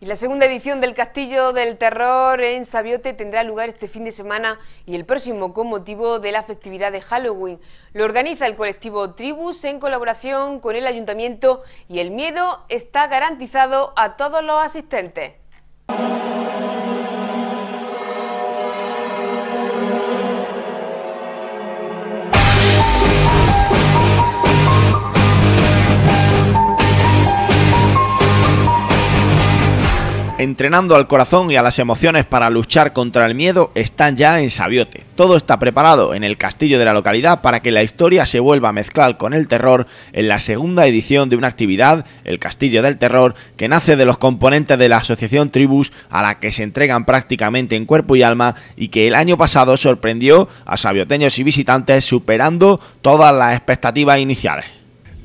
Y la segunda edición del Castillo del Terror en Sabiote tendrá lugar este fin de semana y el próximo con motivo de la festividad de Halloween. Lo organiza el colectivo Tribus en colaboración con el Ayuntamiento y el miedo está garantizado a todos los asistentes. entrenando al corazón y a las emociones para luchar contra el miedo, están ya en Sabiote. Todo está preparado en el castillo de la localidad para que la historia se vuelva a mezclar con el terror en la segunda edición de una actividad, el Castillo del Terror, que nace de los componentes de la Asociación Tribus a la que se entregan prácticamente en cuerpo y alma y que el año pasado sorprendió a sabioteños y visitantes superando todas las expectativas iniciales.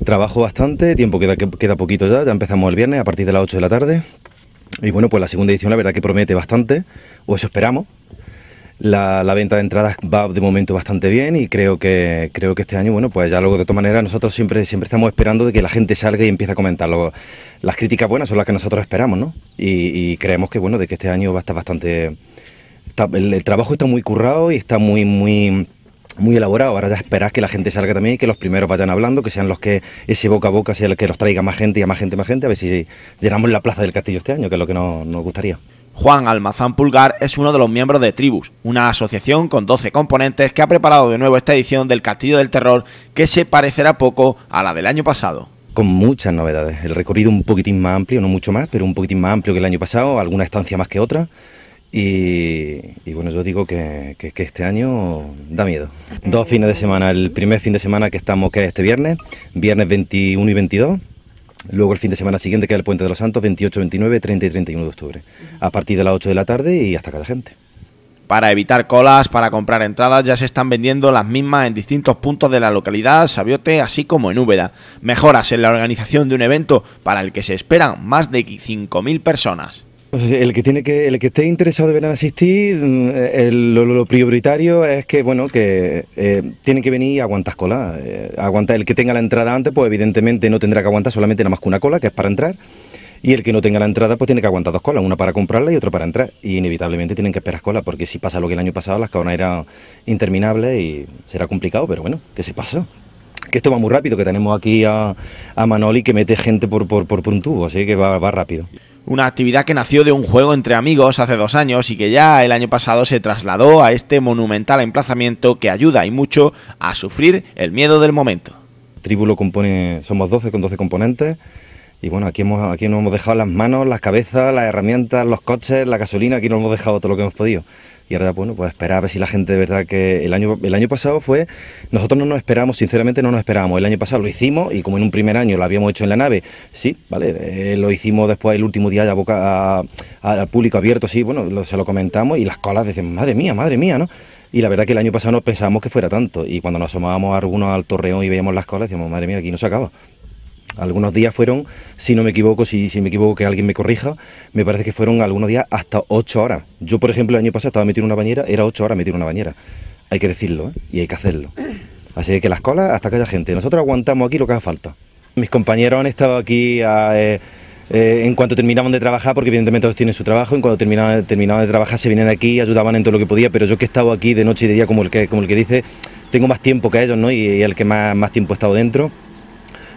Trabajo bastante, tiempo queda, queda poquito ya, ya empezamos el viernes a partir de las 8 de la tarde, y bueno, pues la segunda edición la verdad que promete bastante, o eso esperamos. La, venta de entradas va de momento bastante bien y creo que creo que este año, bueno, pues ya luego de todas maneras nosotros siempre siempre estamos esperando de que la gente salga y empiece a comentarlo. Las críticas buenas son las que nosotros esperamos, ¿no? Y, creemos que bueno, de que este año va a estar bastante el, el, trabajo está muy currado y está muy muy muy elaborado. Ahora ya esperas que la gente salga también y que los primeros vayan hablando, que sean los que ese boca a boca sea el que los traiga más gente y a más gente, más gente, a ver si llenamos la plaza del castillo este año, que es lo que nos, nos gustaría. Juan Almazán Pulgar es uno de los miembros de Tribus, una asociación con 12 componentes que ha preparado de nuevo esta edición del Castillo del Terror que se parecerá poco a la del año pasado con muchas novedades. El recorrido un poquitín más amplio, no mucho más, pero un poquitín más amplio que el año pasado, alguna estancia más que otra. Y, bueno, yo digo que, este año da miedo. Dos fines de semana, el primer fin de semana que estamos, que es este viernes, viernes 21 y 22. Luego el fin de semana siguiente, que es el Puente de los Santos, 28, 29, 30 y 31 de octubre. A partir de las 8 de la tarde y hasta cada gente. Para evitar colas, para comprar entradas, ya se están vendiendo las mismas en distintos puntos de la localidad, Sabiote, así como en Úbeda. Mejoras en la organización de un evento para el que se esperan más de 5.000 personas el que tiene que, el que esté interesado de venir a asistir, mm, el, lo, prioritario es que bueno, que eh, tiene que venir y aguantar cola. Eh, el que tenga la entrada antes, pues evidentemente no tendrá que aguantar solamente nada más que una cola, que es para entrar. Y el que no tenga la entrada, pues tiene que aguantar dos colas, una para comprarla y otra para entrar. Y inevitablemente tienen que esperar cola, porque si pasa lo que el año pasado, las colas eran interminables y será complicado, pero bueno, que se pasa que esto va muy rápido, que tenemos aquí a, a Manoli que mete gente por, por, por un tubo, así que va rápido una actividad que nació de un juego entre amigos hace dos años y que ya el año pasado se trasladó a este monumental emplazamiento que ayuda y mucho a sufrir el miedo del momento. Tribulo compone, somos 12 con 12 componentes y bueno, aquí hemos, aquí nos hemos dejado las manos, las cabezas, las herramientas, los coches, la gasolina, aquí nos hemos dejado todo lo que hemos podido. Y ahora, bueno, pues esperar a ver si la gente de verdad que el año, el año pasado fue, nosotros no nos esperamos, sinceramente no nos esperábamos. El año pasado lo hicimos y como en un primer año lo habíamos hecho en la nave, sí, ¿vale? Eh, lo hicimos después el último día ya boca, a, al público abierto, sí, bueno, se lo comentamos y las colas dicen madre mía, madre mía, ¿no? Y la verdad que el año pasado no pensábamos que fuera tanto. Y cuando nos asomábamos algunos al torreón y veíamos las colas, decíamos, madre mía, aquí no se acaba. Algunos días fueron, si no me equivoco, si, me equivoco que alguien me corrija, me parece que fueron algunos días hasta ocho horas. Yo, por ejemplo, el año pasado estaba metido en una bañera, era ocho horas metido en una bañera. Hay que decirlo ¿eh? y hay que hacerlo. Así que las colas hasta que haya gente. Nosotros aguantamos aquí lo que haga falta. Mis compañeros han estado aquí ah, eh, eh, en cuanto terminaban de trabajar, porque evidentemente todos tienen su trabajo, en cuanto terminaban, de trabajar se vienen aquí, ayudaban en todo lo que podía, pero yo que he estado aquí de noche y de día, como el que, como el que dice, tengo más tiempo que ellos, ¿no? Y, el que más, más tiempo he estado dentro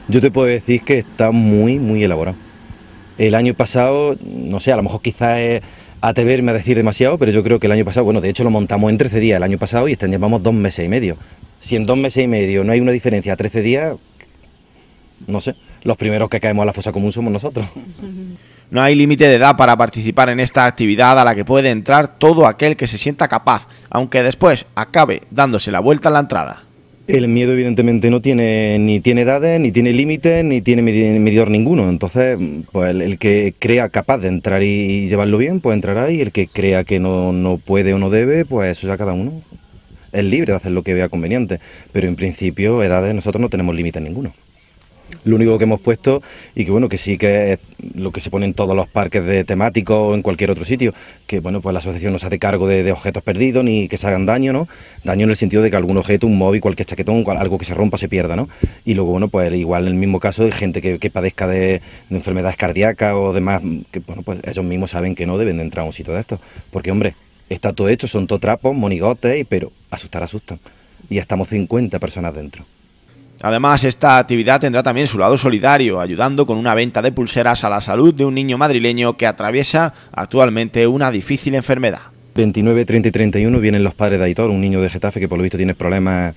yo te puedo decir que está muy, muy elaborado. El año pasado, no sé, a lo mejor quizás es atreverme a decir demasiado, pero yo creo que el año pasado, bueno, de hecho lo montamos en 13 días el año pasado y vamos dos meses y medio. Si en dos meses y medio no hay una diferencia a 13 días, no sé, los primeros que caemos a la fosa común somos nosotros. No hay límite de edad para participar en esta actividad a la que puede entrar todo aquel que se sienta capaz, aunque después acabe dándose la vuelta a la entrada. El miedo evidentemente no tiene ni tiene edades, ni tiene límites, ni tiene medidor ninguno. Entonces, pues el, que crea capaz de entrar y, llevarlo bien, pues entrará y el que crea que no, no puede o no debe, pues eso ya cada uno es libre de hacer lo que vea conveniente. Pero en principio, edades nosotros no tenemos límites ninguno lo único que hemos puesto y que bueno que sí que es lo que se pone en todos los parques de temáticos o en cualquier otro sitio que bueno pues la asociación no se hace cargo de, objetos perdidos ni que se hagan daño no daño en el sentido de que algún objeto un móvil cualquier chaquetón algo que se rompa se pierda no y luego bueno pues igual en el mismo caso de gente que, padezca de, enfermedades cardíacas o demás que bueno pues ellos mismos saben que no deben de entrar a un sitio de estos porque hombre está todo hecho son todo trapos monigotes pero asustar asustan y estamos 50 personas dentro Además, esta actividad tendrá también su lado solidario, ayudando con una venta de pulseras a la salud de un niño madrileño que atraviesa actualmente una difícil enfermedad. 29, 30 y 31 vienen los padres de Aitor, un niño de Getafe que por lo visto tiene problemas,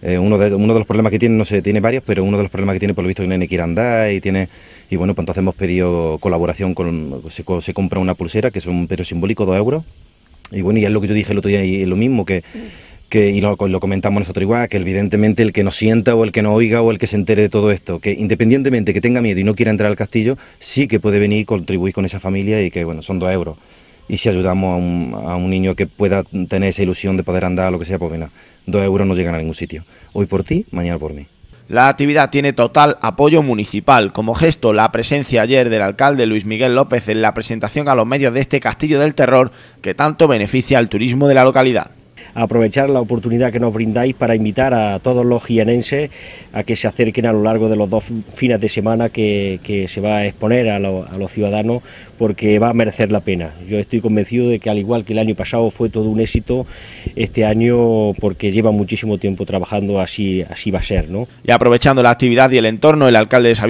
eh, uno, de, los problemas que tiene, no sé, tiene varios, pero uno de los problemas que tiene por lo visto es que ir andar y tiene, y bueno, pues entonces hemos pedido colaboración con, se, compra una pulsera que es un pero simbólico, 2 euros, y bueno, y es lo que yo dije el otro día, y es lo mismo que y lo, comentamos nosotros igual, que evidentemente el que nos sienta o el que no oiga o el que se entere de todo esto, que independientemente que tenga miedo y no quiera entrar al castillo, sí que puede venir y contribuir con esa familia y que, bueno, son dos euros. Y si ayudamos a un, niño que pueda tener esa ilusión de poder andar, lo que sea, pues venga, dos euros no llegan a ningún sitio. Hoy por ti, mañana por mí. La actividad tiene total apoyo municipal. Como gesto, la presencia ayer del alcalde Luis Miguel López en la presentación a los medios de este castillo del terror que tanto beneficia al turismo de la localidad aprovechar la oportunidad que nos brindáis para invitar a todos los jienenses a que se acerquen a lo largo de los dos fines de semana que, se va a exponer a, los ciudadanos porque va a merecer la pena. Yo estoy convencido de que al igual que el año pasado fue todo un éxito, este año porque lleva muchísimo tiempo trabajando así, así va a ser. ¿no? Y aprovechando la actividad y el entorno, el alcalde de